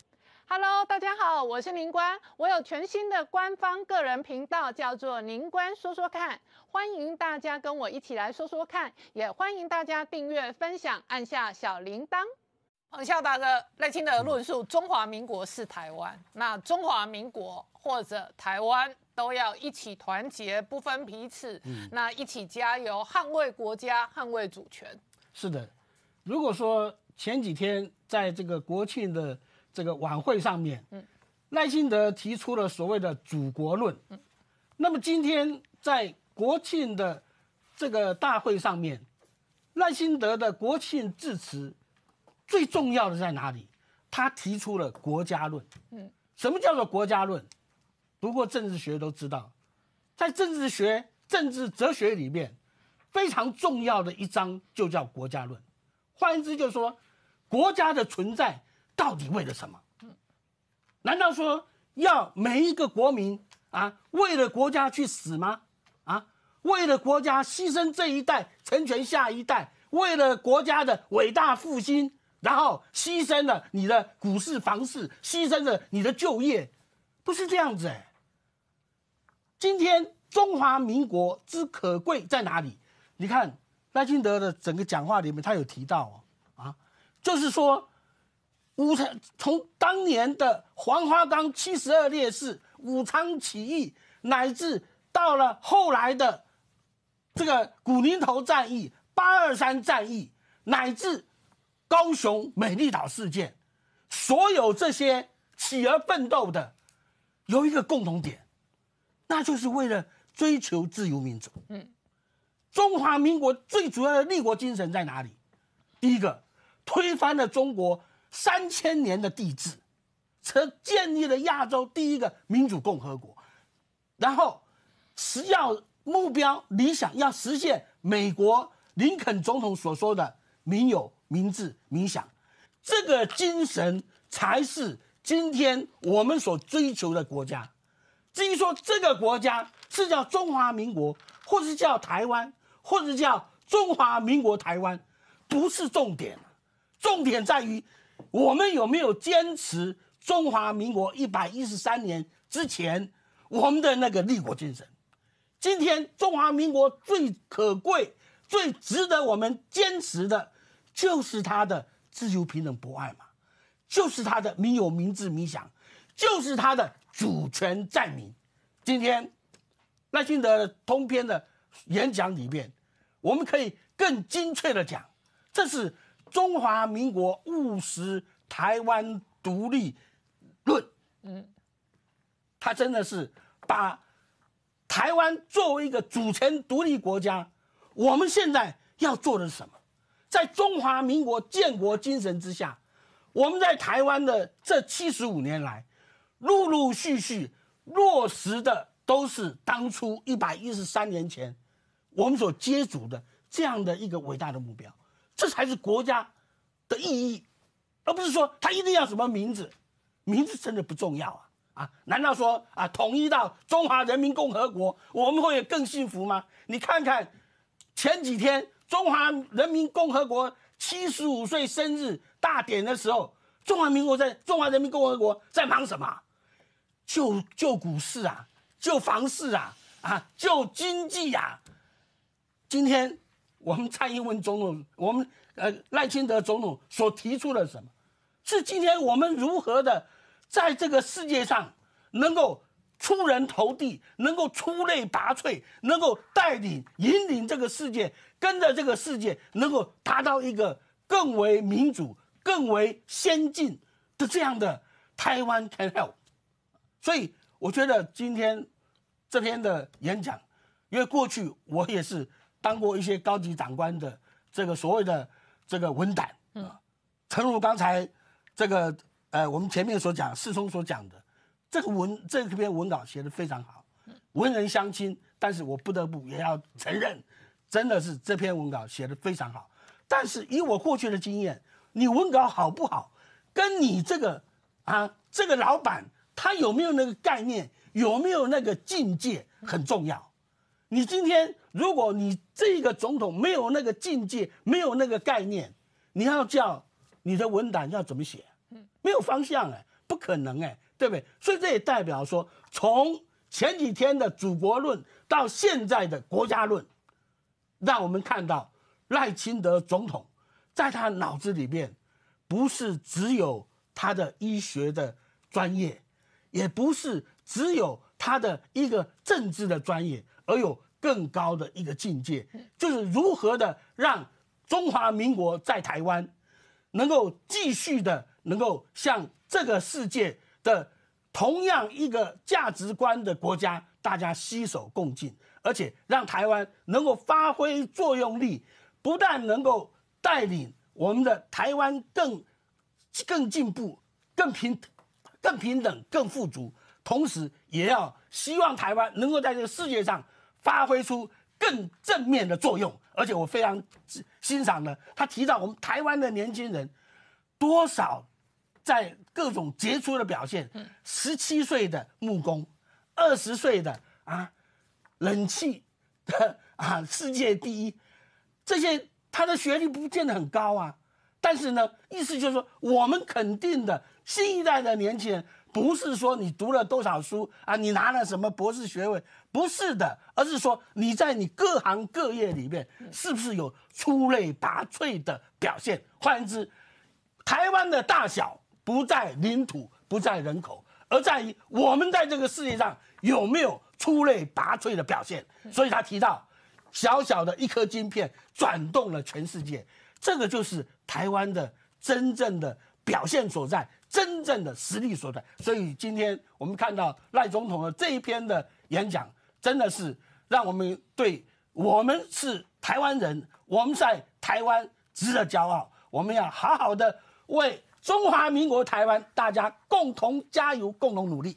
，Hello，大家好，我是宁官，我有全新的官方个人频道，叫做宁官说说看，欢迎大家跟我一起来说说看，也欢迎大家订阅、分享，按下小铃铛。彭孝大哥，耐心的论述，中华民国是台湾，那中华民国或者台湾都要一起团结，不分彼此，嗯，那一起加油，捍卫国家，捍卫主权。是的，如果说前几天在这个国庆的。这个晚会上面，赖新德提出了所谓的“祖国论”。嗯，那么今天在国庆的这个大会上面，赖新德的国庆致辞最重要的在哪里？他提出了国家论。嗯，什么叫做国家论？读过政治学都知道，在政治学、政治哲学里面非常重要的一章就叫国家论。换言之，就是说国家的存在。到底为了什么？难道说要每一个国民啊，为了国家去死吗？啊，为了国家牺牲这一代，成全下一代，为了国家的伟大复兴，然后牺牲了你的股市、房市，牺牲了你的就业，不是这样子。今天中华民国之可贵在哪里？你看赖清德的整个讲话里面，他有提到啊，就是说。武昌从当年的黄花岗七十二烈士、武昌起义，乃至到了后来的这个古林头战役、八二三战役，乃至高雄美丽岛事件，所有这些起而奋斗的，有一个共同点，那就是为了追求自由民主。嗯，中华民国最主要的立国精神在哪里？第一个，推翻了中国。三千年的帝制，才建立了亚洲第一个民主共和国。然后，是要目标理想要实现美国林肯总统所说的“民有、民治、民享”这个精神，才是今天我们所追求的国家。至于说这个国家是叫中华民国，或是叫台湾，或者叫中华民国台湾，不是重点，重点在于。我们有没有坚持中华民国一百一十三年之前我们的那个立国精神？今天中华民国最可贵、最值得我们坚持的，就是它的自由、平等、博爱嘛，就是它的民有、民治、民享，就是它的主权在民。今天赖清德通篇的演讲里面，我们可以更精确的讲，这是。中华民国务实台湾独立论，嗯，他真的是把台湾作为一个主权独立国家。我们现在要做的什么？在中华民国建国精神之下，我们在台湾的这七十五年来，陆陆续续落实的都是当初一百一十三年前我们所接触的这样的一个伟大的目标。这才是国家的意义，而不是说他一定要什么名字，名字真的不重要啊！啊，难道说啊，统一到中华人民共和国，我们会更幸福吗？你看看，前几天中华人民共和国七十五岁生日大典的时候，中华民国在中华人民共和国在忙什么？救救股市啊，救房市啊，啊，救经济呀！今天。我们蔡英文总统，我们呃赖清德总统所提出的什么，是今天我们如何的在这个世界上能够出人头地，能够出类拔萃，能够带领引领这个世界，跟着这个世界，能够达到一个更为民主、更为先进的这样的台湾 can help。所以我觉得今天这篇的演讲，因为过去我也是。当过一些高级长官的这个所谓的这个文胆啊，诚如刚才这个呃我们前面所讲，世聪所讲的，这个文这篇文稿写的非常好，文人相亲，但是我不得不也要承认，真的是这篇文稿写的非常好。但是以我过去的经验，你文稿好不好，跟你这个啊这个老板他有没有那个概念，有没有那个境界很重要。你今天如果你这个总统没有那个境界，没有那个概念，你要叫你的文档要怎么写？嗯，没有方向哎，不可能哎，对不对？所以这也代表说，从前几天的祖国论到现在的国家论，让我们看到赖清德总统在他脑子里面，不是只有他的医学的专业，也不是只有他的一个政治的专业。而有更高的一个境界，就是如何的让中华民国在台湾能够继续的能够向这个世界的同样一个价值观的国家，大家携手共进，而且让台湾能够发挥作用力，不但能够带领我们的台湾更更进步、更平、更平等、更富足，同时也要希望台湾能够在这个世界上。发挥出更正面的作用，而且我非常欣赏呢，他提到我们台湾的年轻人多少在各种杰出的表现，十七岁的木工，二十岁的啊，冷气的啊世界第一，这些他的学历不见得很高啊，但是呢，意思就是说我们肯定的新一代的年轻人。不是说你读了多少书啊，你拿了什么博士学位？不是的，而是说你在你各行各业里面是不是有出类拔萃的表现。换言之，台湾的大小不在领土，不在人口，而在于我们在这个世界上有没有出类拔萃的表现。所以他提到，小小的一颗晶片转动了全世界，这个就是台湾的真正的表现所在。真正的实力所在，所以今天我们看到赖总统的这一篇的演讲，真的是让我们对我们是台湾人，我们在台湾值得骄傲，我们要好好的为中华民国台湾大家共同加油，共同努力。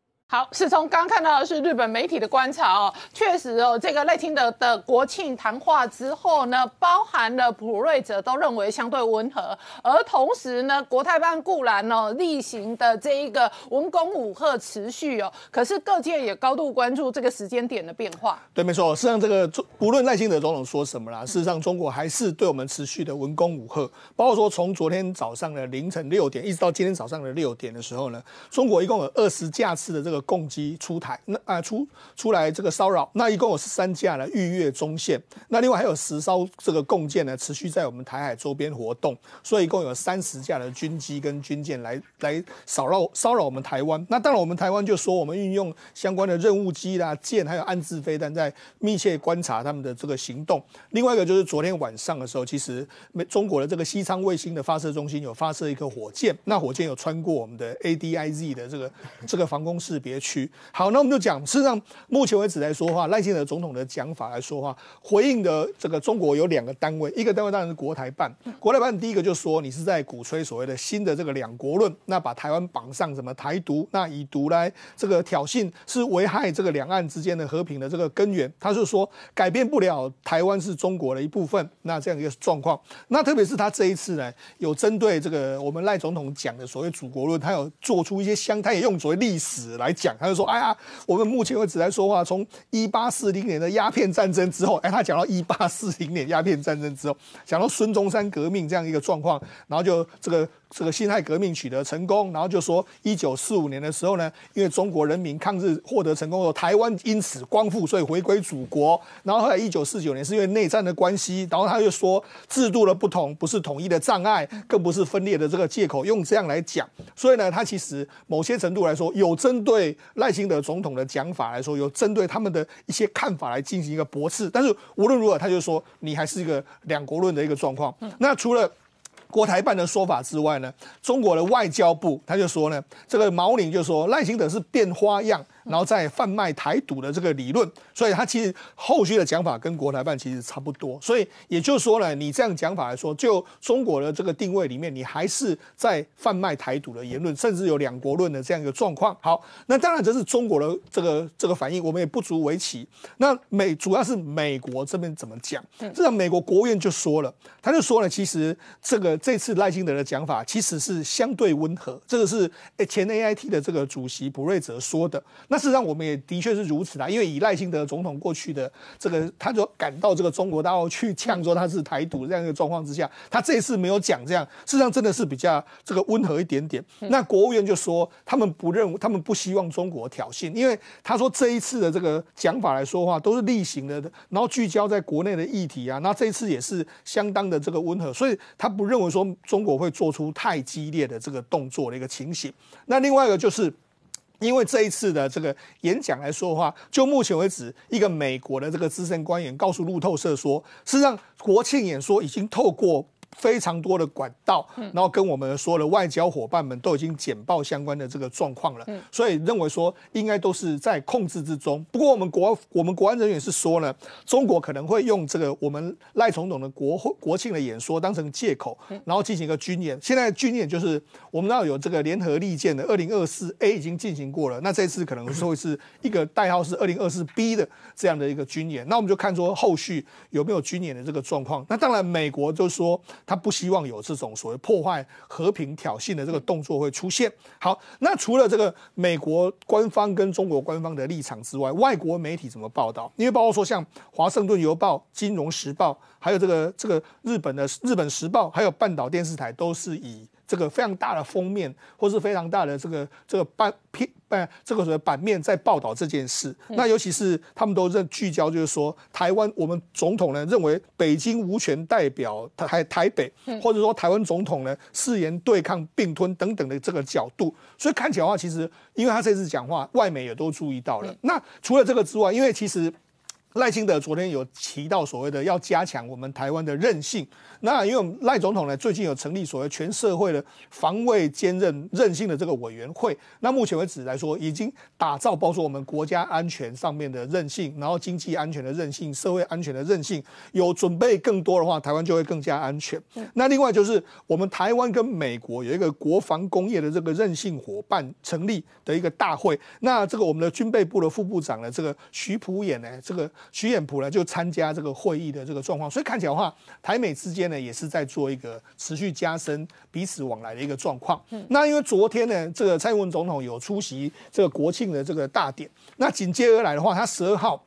好，是从刚看到的是日本媒体的观察哦，确实哦，这个赖清德的国庆谈话之后呢，包含了普瑞者都认为相对温和，而同时呢，国泰办固然哦例行的这一个文攻武赫持续哦，可是各界也高度关注这个时间点的变化。对，没错，事实上这个不论赖清德总统说什么啦，事实上中国还是对我们持续的文攻武赫，包括说从昨天早上的凌晨六点一直到今天早上的六点的时候呢，中国一共有二十架次的这个。共机出台，那啊出出来这个骚扰，那一共有十三架呢预越中线，那另外还有十艘这个共舰呢，持续在我们台海周边活动，所以一共有三十架的军机跟军舰来来骚扰骚扰我们台湾。那当然，我们台湾就说我们运用相关的任务机啦、舰还有安置飞弹，在密切观察他们的这个行动。另外一个就是昨天晚上的时候，其实中国的这个西昌卫星的发射中心有发射一颗火箭，那火箭有穿过我们的 ADIZ 的这个这个防空识别。别区好，那我们就讲，事实上目前为止来说话，赖清德总统的讲法来说话，回应的这个中国有两个单位，一个单位当然是国台办，国台办第一个就说你是在鼓吹所谓的新的这个两国论，那把台湾绑上什么台独，那以独来这个挑衅是危害这个两岸之间的和平的这个根源，他就说改变不了台湾是中国的一部分，那这样一个状况，那特别是他这一次呢，有针对这个我们赖总统讲的所谓祖国论，他有做出一些相，他也用所谓历史来。讲，他就说：“哎呀，我们目前为止来说话，从一八四零年的鸦片战争之后，哎，他讲到一八四零年鸦片战争之后，讲到孙中山革命这样一个状况，然后就这个。”这个辛亥革命取得成功，然后就说一九四五年的时候呢，因为中国人民抗日获得成功后，台湾因此光复，所以回归祖国。然后后来一九四九年，是因为内战的关系，然后他又说制度的不同不是统一的障碍，更不是分裂的这个借口，用这样来讲。所以呢，他其实某些程度来说，有针对赖清德总统的讲法来说，有针对他们的一些看法来进行一个驳斥。但是无论如何，他就说你还是一个两国论的一个状况。那除了。国台办的说法之外呢，中国的外交部他就说呢，这个毛宁就说赖清德是变花样。然后再贩卖台独的这个理论，所以他其实后续的讲法跟国台办其实差不多，所以也就说呢，你这样讲法来说，就中国的这个定位里面，你还是在贩卖台独的言论，甚至有两国论的这样一个状况。好，那当然这是中国的这个这个反应，我们也不足为奇。那美主要是美国这边怎么讲？至少美国国务院就说了，他就说呢，其实这个这次赖清德的讲法其实是相对温和，这个是前 AIT 的这个主席普瑞泽说的。那事实上，我们也的确是如此啦。因为以赖清德总统过去的这个，他就赶到这个中国大陆去呛说他是台独这样一个状况之下，他这一次没有讲这样，事实上真的是比较这个温和一点点。那国务院就说他们不认为，他们不希望中国挑衅，因为他说这一次的这个讲法来说话都是例行的，然后聚焦在国内的议题啊，那这一次也是相当的这个温和，所以他不认为说中国会做出太激烈的这个动作的一个情形。那另外一个就是。因为这一次的这个演讲来说的话，就目前为止，一个美国的这个资深官员告诉路透社说，实际上国庆演说已经透过。非常多的管道，然后跟我们说的外交伙伴们都已经简报相关的这个状况了，所以认为说应该都是在控制之中。不过我们国我们国安人员是说呢，中国可能会用这个我们赖总统的国国庆的演说当成借口，然后进行一个军演。现在军演就是我们那有这个联合利剑的二零二四 A 已经进行过了，那这次可能说是一个代号是二零二四 B 的这样的一个军演。那我们就看说后续有没有军演的这个状况。那当然美国就说。他不希望有这种所谓破坏和平挑衅的这个动作会出现。好，那除了这个美国官方跟中国官方的立场之外，外国媒体怎么报道？因为包括说像《华盛顿邮报》《金融时报》，还有这个这个日本的《日本时报》，还有半岛电视台，都是以这个非常大的封面，或是非常大的这个这个半篇。但这个时候版面在报道这件事，那尤其是他们都认聚焦，就是说台湾我们总统呢认为北京无权代表台台北，或者说台湾总统呢誓言对抗并吞等等的这个角度，所以看起来的话，其实因为他这次讲话，外媒也都注意到了。那除了这个之外，因为其实。赖清德昨天有提到所谓的要加强我们台湾的韧性。那因为我们赖总统呢，最近有成立所谓全社会的防卫兼任韧性的这个委员会。那目前为止来说，已经打造包括我们国家安全上面的韧性，然后经济安全的韧性，社会安全的韧性，有准备更多的话，台湾就会更加安全。那另外就是我们台湾跟美国有一个国防工业的这个韧性伙伴成立的一个大会。那这个我们的军备部的副部长呢，这个徐普衍呢，这个。徐远普呢就参加这个会议的这个状况，所以看起来的话，台美之间呢也是在做一个持续加深彼此往来的一个状况。那因为昨天呢，这个蔡英文总统有出席这个国庆的这个大典，那紧接而来的话，他十二号，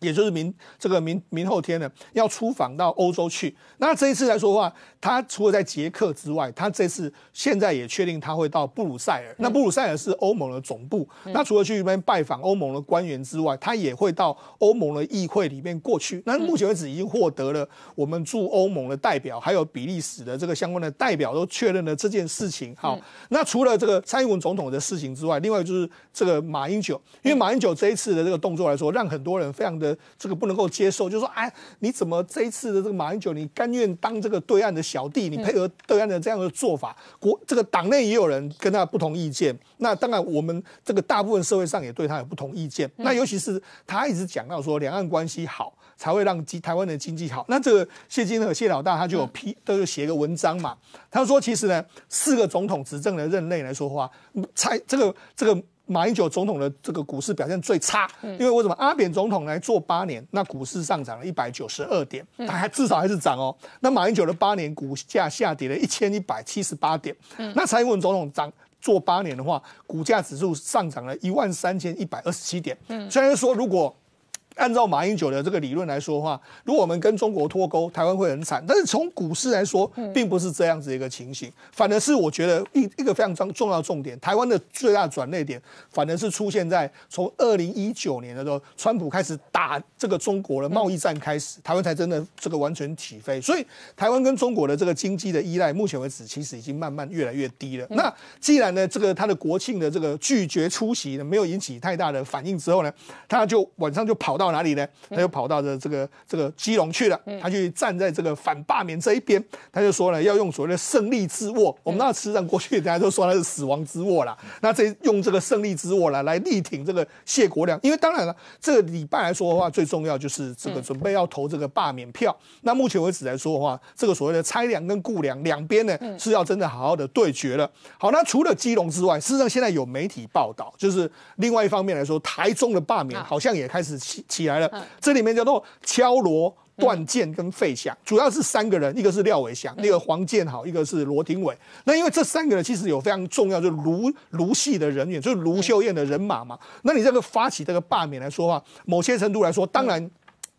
也就是明这个明明后天呢，要出访到欧洲去。那这一次来说话。他除了在捷克之外，他这次现在也确定他会到布鲁塞尔。那布鲁塞尔是欧盟的总部。那除了去那边拜访欧盟的官员之外，他也会到欧盟的议会里面过去。那目前为止已经获得了我们驻欧盟的代表，还有比利时的这个相关的代表都确认了这件事情。好，那除了这个蔡英文总统的事情之外，另外就是这个马英九，因为马英九这一次的这个动作来说，让很多人非常的这个不能够接受，就说哎，你怎么这一次的这个马英九，你甘愿当这个对岸的？小弟，你配合对岸的这样的做法，国这个党内也有人跟他不同意见。那当然，我们这个大部分社会上也对他有不同意见。那尤其是他一直讲到说，两岸关系好才会让台湾的经济好。那这个谢金和谢老大他就有批，都有写个文章嘛。他说，其实呢，四个总统执政的任内来说话，蔡这个这个。马英九总统的这个股市表现最差，因为为什么？阿扁总统来做八年，那股市上涨了一百九十二点，还至少还是涨哦。那马英九的八年股价下跌了一千一百七十八点。那蔡英文总统涨做八年的话，股价指数上涨了一万三千一百二十七点。虽然说如果。按照马英九的这个理论来说话，如果我们跟中国脱钩，台湾会很惨。但是从股市来说，并不是这样子一个情形，反而是我觉得一一个非常重重要重点。台湾的最大转捩点，反而是出现在从二零一九年的时候，川普开始打这个中国的贸易战开始，台湾才真的这个完全起飞。所以，台湾跟中国的这个经济的依赖，目前为止其实已经慢慢越来越低了。那既然呢，这个他的国庆的这个拒绝出席呢，没有引起太大的反应之后呢，他就晚上就跑到。到哪里呢？他就跑到这这个这个基隆去了。他去站在这个反罢免这一边，他就说呢，要用所谓的胜利之握。我们那时上过去大家都说他是死亡之握了。那这用这个胜利之握来来力挺这个谢国良，因为当然了，这个礼拜来说的话，最重要就是这个准备要投这个罢免票。那目前为止来说的话，这个所谓的拆粮跟固粮两边呢是要真的好好的对决了。好，那除了基隆之外，事实上现在有媒体报道，就是另外一方面来说，台中的罢免好像也开始。起。起来了，这里面叫做敲锣、断剑跟费翔，主要是三个人，一个是廖伟翔，一个黄建豪，一个是罗廷伟。那因为这三个人其实有非常重要，就是卢卢系的人员，就是卢秀燕的人马嘛。那你这个发起这个罢免来说话，某些程度来说，当然。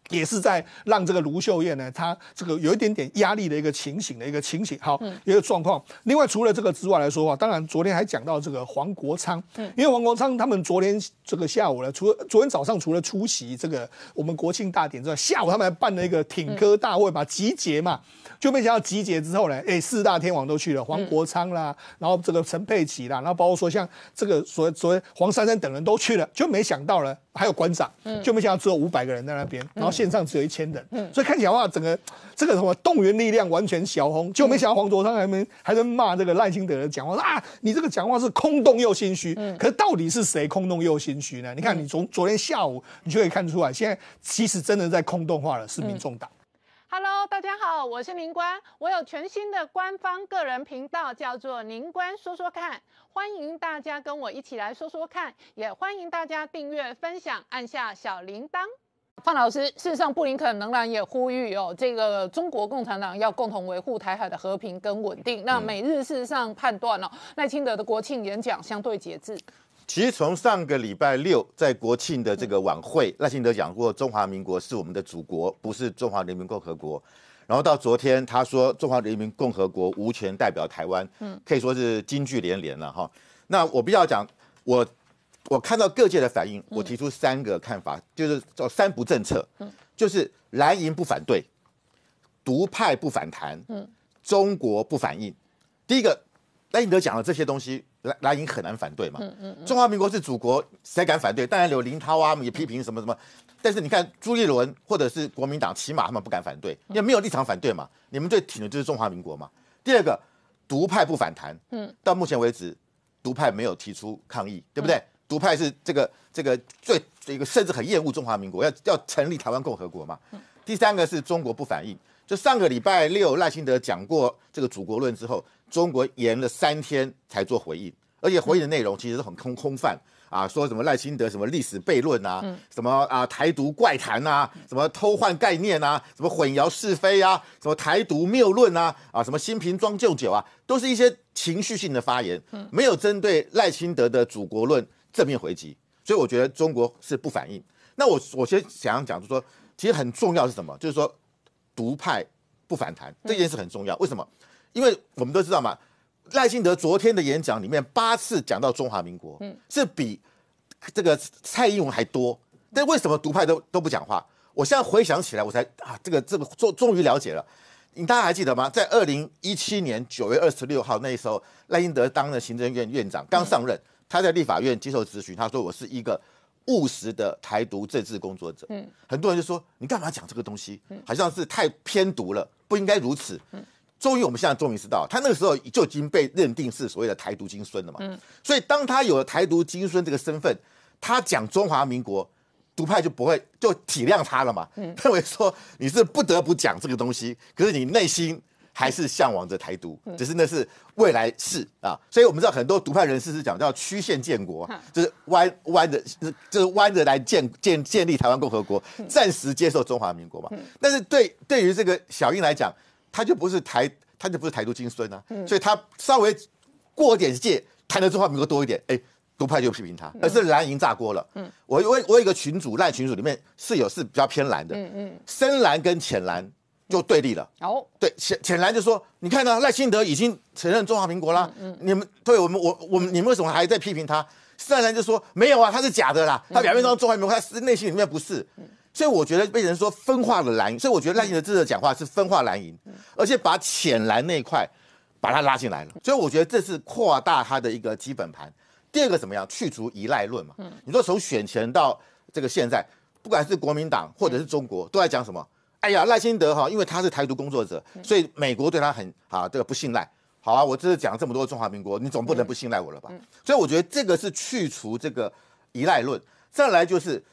也是在让这个卢秀燕呢，她这个有一点点压力的一个情形的一个情形，好，一个状况。另外，除了这个之外来说话，当然昨天还讲到这个黄国昌，嗯，因为黄国昌他们昨天这个下午呢，除了昨天早上除了出席这个我们国庆大典之外，下午他们还办了一个挺歌大会嘛，集结嘛，就没想到集结之后呢，哎，四大天王都去了，黄国昌啦，然后这个陈佩琪啦，然后包括说像这个所所谓黄珊珊等人都去了，就没想到呢，还有馆长，就没想到只有五百个人在那边，然后。线上只有一千人，所以看起来话整个这个什么动员力量完全小红，就没想到黄卓昌还没还在骂这个赖清德的讲话啊！你这个讲话是空洞又心虚，可是到底是谁空洞又心虚呢？你看你从昨天下午你就可以看出来，现在其实真的在空洞化了，是民众党。Hello，大家好，我是林官，我有全新的官方个人频道，叫做林官说说看，欢迎大家跟我一起来说说看，也欢迎大家订阅、分享，按下小铃铛。范老师，事实上，布林肯仍然也呼吁哦，这个中国共产党要共同维护台海的和平跟稳定。那美日事实上判断哦，赖清德的国庆演讲相对节制。其实从上个礼拜六在国庆的这个晚会，赖清德讲过中华民国是我们的祖国，不是中华人民共和国。然后到昨天他说中华人民共和国无权代表台湾，嗯，可以说是金句连连了哈。那我比较讲我。我看到各界的反应，我提出三个看法，就是叫“三不政策”，就是蓝营不反对，独派不反弹，嗯，中国不反应。第一个，赖英德讲了这些东西，蓝蓝营很难反对嘛，嗯嗯，中华民国是祖国，谁敢反对？当然有林涛啊，也批评什么什么，但是你看朱立伦或者是国民党，起码他们不敢反对，因为没有立场反对嘛。你们最挺的就是中华民国嘛。第二个，独派不反弹，嗯，到目前为止，独派没有提出抗议，对不对？独派是这个这个最这个甚至很厌恶中华民国，要要成立台湾共和国嘛。第三个是中国不反应，就上个礼拜六赖清德讲过这个祖国论之后，中国延了三天才做回应，而且回应的内容其实很空空泛啊，说什么赖清德什么历史悖论啊，什么啊台独怪谈啊，什么偷换概念啊，什么混淆是非啊，什么台独谬论啊，啊什么新瓶装旧酒啊，都是一些情绪性的发言，没有针对赖清德的祖国论。正面回击，所以我觉得中国是不反应。那我我先想要讲，就是说，其实很重要是什么？就是说，独派不反弹这件事很重要。为什么？因为我们都知道嘛，赖幸德昨天的演讲里面八次讲到中华民国，是比这个蔡英文还多。但为什么独派都都不讲话？我现在回想起来，我才啊，这个这个终终于了解了。你大家还记得吗？在二零一七年九月二十六号那时候，赖英德当了行政院院长，刚上任。他在立法院接受咨询，他说我是一个务实的台独政治工作者。嗯，很多人就说你干嘛讲这个东西，好像是太偏独了，不应该如此。嗯，终于我们现在终于知道，他那个时候就已经被认定是所谓的台独金孙了嘛。嗯，所以当他有了台独金孙这个身份，他讲中华民国，独派就不会就体谅他了嘛。嗯，认为说你是不得不讲这个东西，可是你内心。还是向往着台独，只是那是未来式啊。所以我们知道很多独派人士是讲叫曲线建国，就是弯弯的，就是弯着来建建建立台湾共和国，暂时接受中华民国嘛。但是对对于这个小英来讲，他就不是台他就不是台独金孙啊，所以他稍微过点界，谈的中华民国多一点，哎，独派就批评他，而是蓝营炸锅了。我我我有一个群主，烂群主里面是有是比较偏蓝的，嗯嗯，深蓝跟浅蓝。就对立了哦，对浅浅蓝就说，你看呢赖清德已经承认中华民国了，你们对我们我我们你们为什么还在批评他？深蓝就说没有啊，他是假的啦，他表面上中华民国，他是内心里面不是，所以我觉得被人说分化了蓝营，所以我觉得赖清德这次讲话是分化蓝营，而且把浅蓝那一块把他拉进来了，所以我觉得这是扩大他的一个基本盘。第二个怎么样？去除依赖论嘛，你说从选前到这个现在，不管是国民党或者是中国，都在讲什么？哎呀，赖清德哈，因为他是台独工作者，所以美国对他很啊，这个不信赖。好啊，我这是讲了这么多中华民国，你总不能不信赖我了吧？所以我觉得这个是去除这个依赖论。再来就是，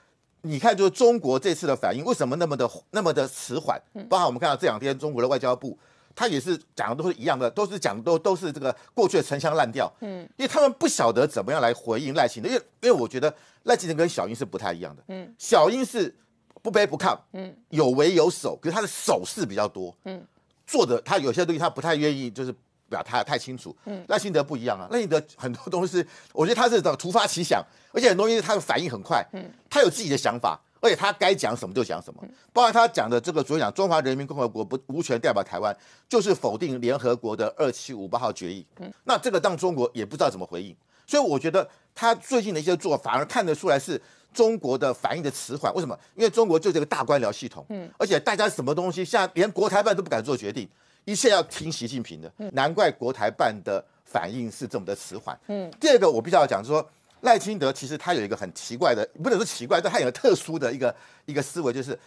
你看，就是中国这次的反应为什么那么的那么的迟缓？包含我们看到这两天中国的外交部，他也是讲的都是一样的，都是讲都都是这个过去的陈腔滥调。嗯，因为他们不晓得怎么样来回应赖清德，因为因为我觉得赖清德跟小英是不太一样的。嗯，小英是。不卑不亢，嗯，有为有守，可是他的手势比较多，嗯，做的他有些东西他不太愿意，就是表太太清楚，嗯，赖幸德不一样啊，赖幸德很多东西我觉得他是突发奇想，而且很多东西他的反应很快，嗯，他有自己的想法，而且他该讲什么就讲什么，包括他讲的这个主要讲中华人民共和国不无权代表台湾，就是否定联合国的二七五八号决议，嗯，那这个让中国也不知道怎么回应，所以我觉得他最近的一些做反而看得出来是。中国的反应的迟缓，为什么？因为中国就这个大官僚系统，嗯，而且大家什么东西，像连国台办都不敢做决定，一切要听习近平的，难怪国台办的反应是这么的迟缓。嗯，第二个我必须要讲，说赖清德其实他有一个很奇怪的，不能说奇怪，但他有个特殊的一个一个思维，就是。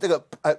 这个呃，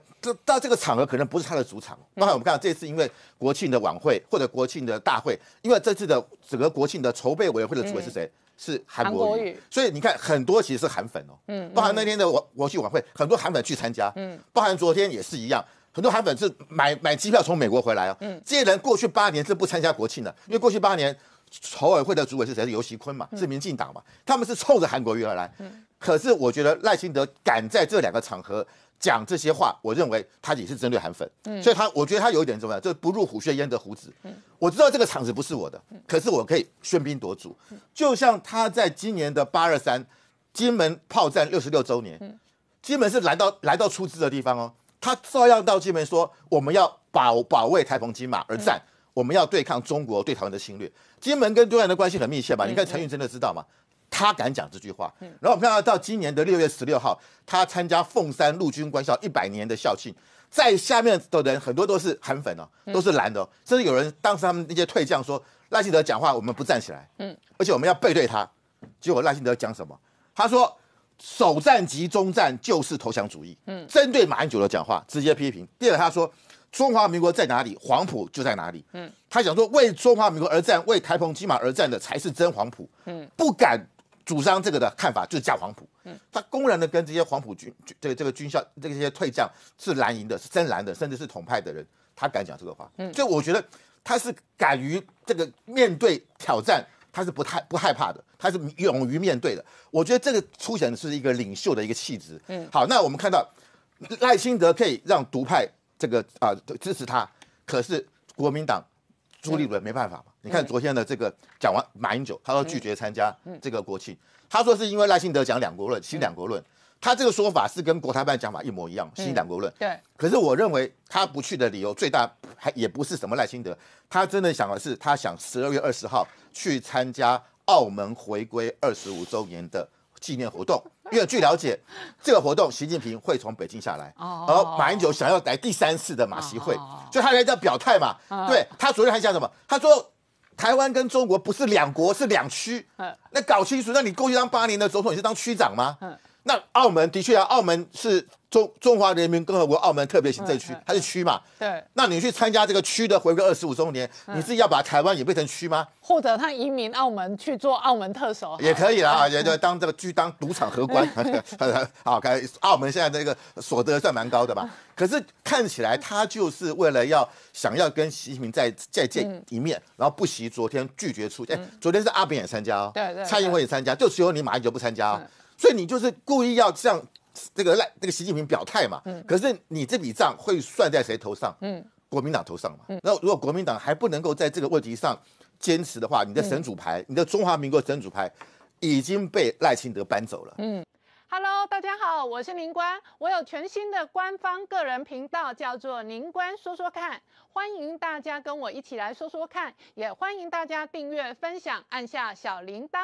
到这个场合可能不是他的主场。包含我们看到这次因为国庆的晚会或者国庆的大会，因为这次的整个国庆的筹备委员会的主委是谁？是韩国瑜，所以你看很多其实是韩粉哦。嗯。包含那天的国国庆晚会，很多韩粉去参加。嗯。包含昨天也是一样，很多韩粉是买买机票从美国回来哦。嗯。这些人过去八年是不参加国庆的，因为过去八年筹委会的主委是谁？是尤熙坤嘛，是民进党嘛，他们是冲着韩国瑜而来。嗯。可是我觉得赖清德敢在这两个场合。讲这些话，我认为他也是针对韩粉，嗯，所以他我觉得他有一点怎么样，就是不入虎穴焉得虎子，嗯，我知道这个场子不是我的，可是我可以喧宾夺主，嗯，就像他在今年的八二三金门炮战六十六周年，嗯，金门是来到来到出资的地方哦，他照样到金门说我们要保保卫台澎金马而战，我们要对抗中国对台湾的侵略，金门跟对岸的关系很密切嘛，你看陈云真的知道吗？他敢讲这句话，然后我们看到到今年的六月十六号，他参加凤山陆军官校一百年的校庆，在下面的人很多都是韩粉哦，都是蓝的，甚至有人当时他们那些退将说赖希德讲话，我们不站起来，嗯，而且我们要背对他，结果赖希德讲什么？他说首战即终战就是投降主义，嗯，针对马英九的讲话直接批评。第二，他说中华民国在哪里，黄埔就在哪里，嗯，他想说为中华民国而战，为台澎金马而战的才是真黄埔，嗯，不敢。主张这个的看法就是假黄埔，嗯，他公然的跟这些黄埔军，这个这个军校这些退将是蓝营的，是真蓝的，甚至是统派的人，他敢讲这个话，嗯，所以我觉得他是敢于这个面对挑战，他是不太不害怕的，他是勇于面对的。我觉得这个凸显是一个领袖的一个气质，嗯，好，那我们看到赖清德可以让独派这个啊支持他，可是国民党。朱立伦没办法嘛？你看昨天的这个讲完马英九，他说拒绝参加这个国庆，他说是因为赖幸德讲两国论、新两国论，他这个说法是跟国台办讲法一模一样，新两国论。对，可是我认为他不去的理由最大还也不是什么赖幸德，他真的想的是他想十二月二十号去参加澳门回归二十五周年的。纪念活动，因为据了解，这个活动习近平会从北京下来，而马英九想要来第三次的马习会，就他来这表态嘛？对，他昨天还讲什么？他说台湾跟中国不是两国，是两区。那搞清楚，那你过去当八年的总统，你是当区长吗？那澳门的确啊，澳门是。中中华人民共和国澳门特别行政区，它是区嘛？对。那你去参加这个区的回归二十五周年，你是要把台湾也变成区吗？或者他移民澳门去做澳门特首也可以啦，啊，也就 当这个区当赌场荷官。好，看澳门现在这个所得算蛮高的吧？可是看起来他就是为了要想要跟习近平再再见一面，然后不惜昨天拒绝出。哎，昨天是阿扁也参加哦，蔡英文也参加，就只有你马英九不参加哦。所以你就是故意要这样。这个赖，这个习近平表态嘛，嗯，可是你这笔账会算在谁头上？嗯，国民党头上嘛。嗯，那如果国民党还不能够在这个问题上坚持的话，你的神主牌，你的中华民国神主牌，已经被赖清德搬走了。嗯，Hello，大家好，我是林官，我有全新的官方个人频道，叫做林官说说看，欢迎大家跟我一起来说说看，也欢迎大家订阅、分享，按下小铃铛。